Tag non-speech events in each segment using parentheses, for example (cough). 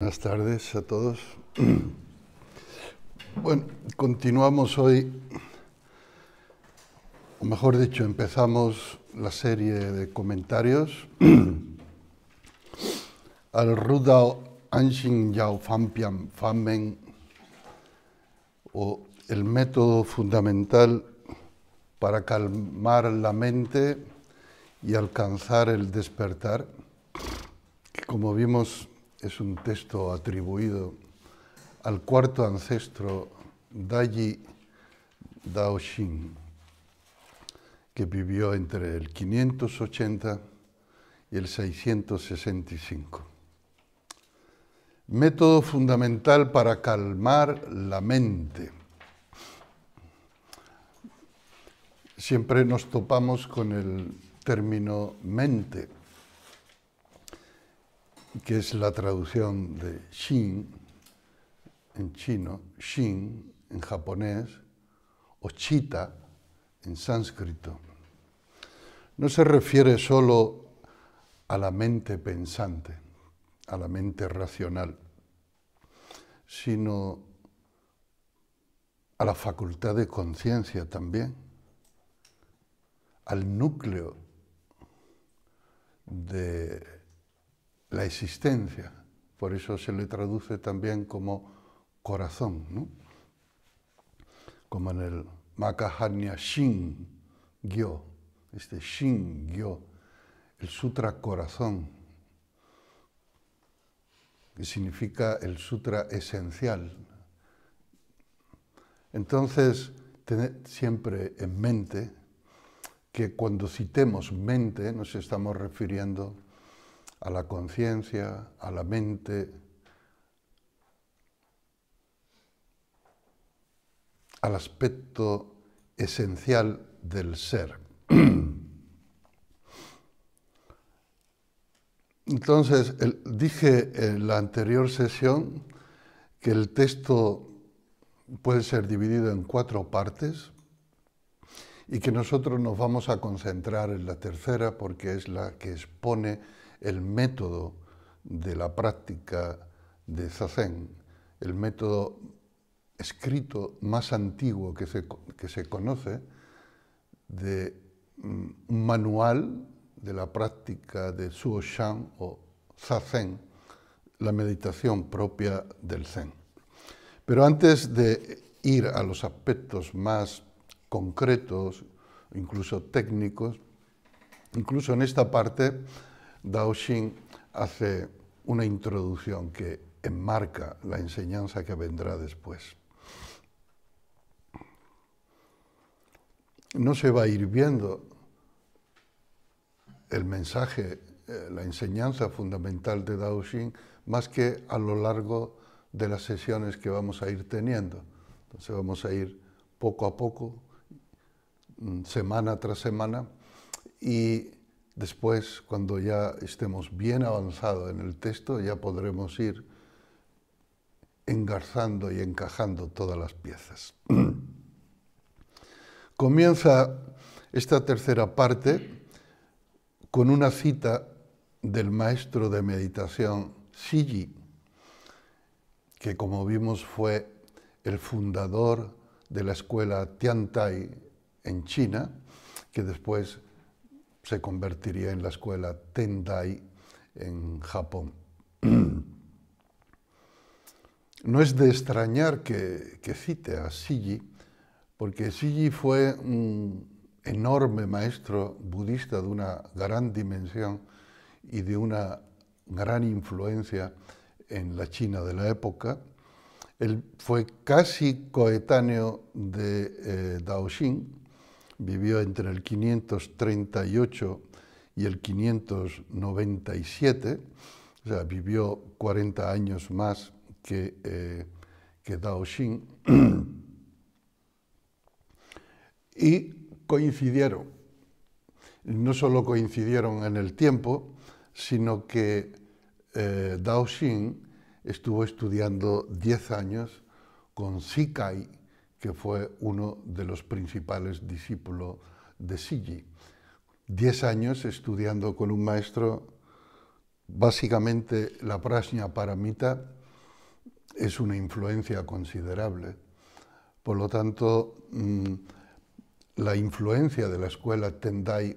Buenas tardes a todos. (clears throat) Bueno, continuamos hoy, o mejor dicho, empezamos la serie de comentarios (clears throat) al Rudao Anshin Yao Fampian Famen, o el método fundamental para calmar la mente y alcanzar el despertar, que como vimos es un texto atribuido al cuarto ancestro Daji Daoshin, que vivió entre el 580 y el 665. Método fundamental para calmar la mente. Siempre nos topamos con el término mente que es la traducción de Shin en chino, Shin en japonés o Chita en sánscrito. No se refiere solo a la mente pensante, a la mente racional, sino a la facultad de conciencia también, al núcleo de la existencia. Por eso se le traduce también como corazón, como en el Makahanya Shin Gyo, este Shin Gyo, el Sutra Corazón, que significa el Sutra esencial. Entonces, tened siempre en mente que cuando citemos mente nos estamos refiriendo a la conciencia, a la mente, al aspecto esencial del ser. (clears throat) Entonces, dije en la anterior sesión que el texto puede ser dividido en cuatro partes y que nosotros nos vamos a concentrar en la tercera porque es la que expone el método de la práctica de Zazen, el método escrito más antiguo que se, conoce de mm, un manual de la práctica de Suo o Zazen, la meditación propia del Zen. Pero antes de ir a los aspectos más concretos, incluso técnicos, incluso en esta parte Xing hace una introducción que enmarca la enseñanza que vendrá después. No se va a ir viendo el mensaje, eh, la enseñanza fundamental de Xing, más que a lo largo de las sesiones que vamos a ir teniendo. Entonces vamos a ir poco a poco, mm, semana tras semana, y Después, cuando ya estemos bien avanzados en el texto, ya podremos ir engarzando y encajando todas las piezas. (clears throat) Comienza esta tercera parte con una cita del maestro de meditación Shiji, que como vimos fue el fundador de la escuela Tiantai en China, que después se convertiría en la escuela Tendai en Japón. (clears throat) No es de extrañar que, cite a Sigi, porque Sigi fue un enorme maestro budista de una gran dimensión y de una gran influencia en la China de la época. Él fue casi coetáneo de eh, Daoxin, vivió entre el 538 y el 597, o sea, vivió 40 años más que, eh, Dao (clears throat) y coincidieron. No solo coincidieron en el tiempo, sino que eh, Dao estuvo estudiando 10 años con Sikai, que fue uno de los principales discípulos de Sigi. Diez años estudiando con un maestro, básicamente la prasna paramita es una influencia considerable. Por lo tanto, mm, la influencia de la escuela Tendai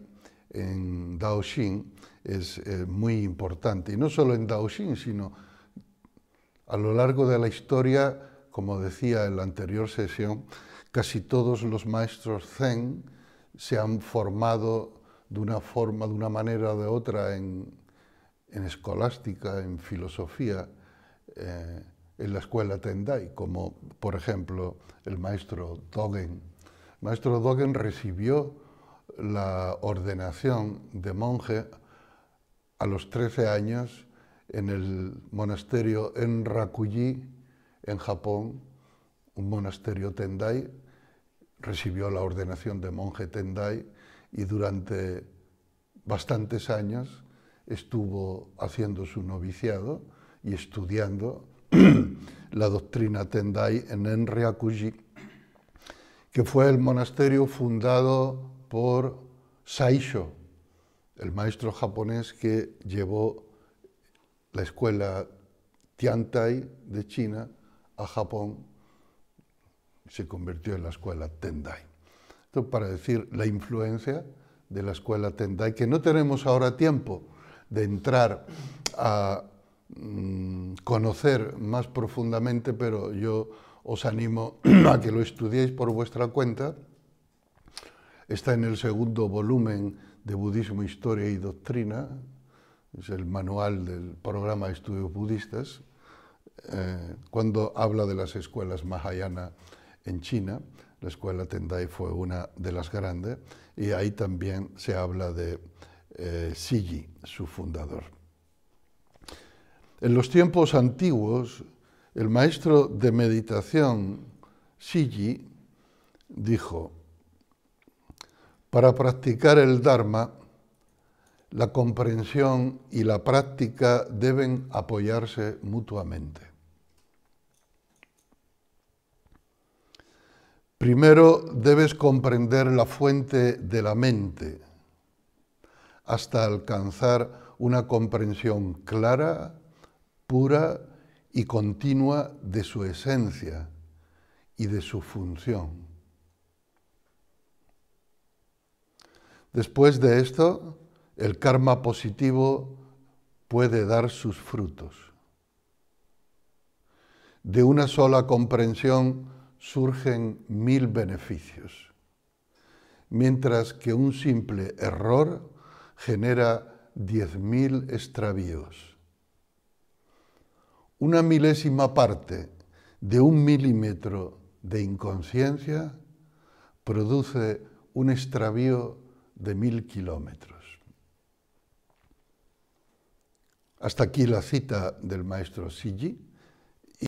en Daoxing es muy importante. Y no solo en Daoxing, sino a lo largo de la historia como decía en la anterior sesión, casi todos los maestros zen se han formado de una forma, de una manera o de otra en, escolástica, en filosofía, eh, en la escuela Tendai, como por ejemplo el maestro Dogen. maestro Dogen recibió la ordenación de monje a los 13 años en el monasterio en Rakuyi, en Japón, un monasterio Tendai recibió la ordenación de monje Tendai y durante bastantes años estuvo haciendo su noviciado y estudiando (clears throat) la doctrina Tendai en Enryakuji, que fue el monasterio fundado por Saisho, el maestro japonés que llevó la escuela Tiantai de China a Japón, se convirtió en la escuela Tendai. Esto para decir la influencia de la escuela Tendai, que no tenemos ahora tiempo de entrar a mm, conocer más profundamente, pero yo os animo (clears throat) a que lo estudiéis por vuestra cuenta. Está en el segundo volumen de Budismo, Historia y Doctrina, es el manual del programa de estudios budistas, eh, cuando habla de las escuelas Mahayana en China, la escuela Tendai fue una de las grandes, y ahí también se habla de eh, su fundador. En los tiempos antiguos, el maestro de meditación Siji dijo, para practicar el Dharma, la comprensión y la práctica deben apoyarse mutuamente. Primero debes comprender la fuente de la mente hasta alcanzar una comprensión clara, pura y continua de su esencia y de su función. Después de esto, el karma positivo puede dar sus frutos. De una sola comprensión surgen mil beneficios, mientras que un simple error genera diez mil extravíos. Una milésima parte de un milímetro de inconsciencia produce un extravío de mil kilómetros. Hasta aquí la cita del maestro Sigi.